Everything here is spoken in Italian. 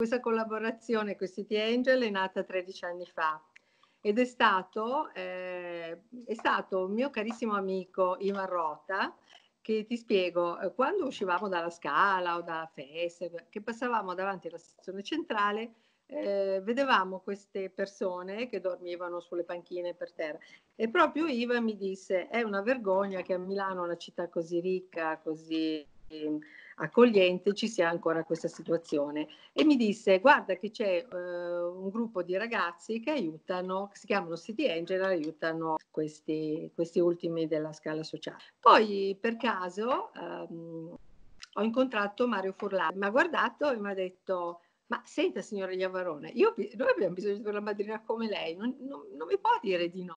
Questa collaborazione con City Angel è nata 13 anni fa ed è stato, eh, è stato un mio carissimo amico Ivan Rota che ti spiego, eh, quando uscivamo dalla Scala o dalla festa, che passavamo davanti alla stazione centrale, eh, vedevamo queste persone che dormivano sulle panchine per terra e proprio Ivan mi disse è una vergogna che a Milano una città così ricca, così accogliente ci sia ancora questa situazione e mi disse guarda che c'è eh, un gruppo di ragazzi che aiutano, che si chiamano City Angel, aiutano questi, questi ultimi della scala sociale. Poi per caso ehm, ho incontrato Mario Furlani, mi ha guardato e mi ha detto ma senta signora Iavarone, io, noi abbiamo bisogno di una madrina come lei, non, non, non mi può dire di no.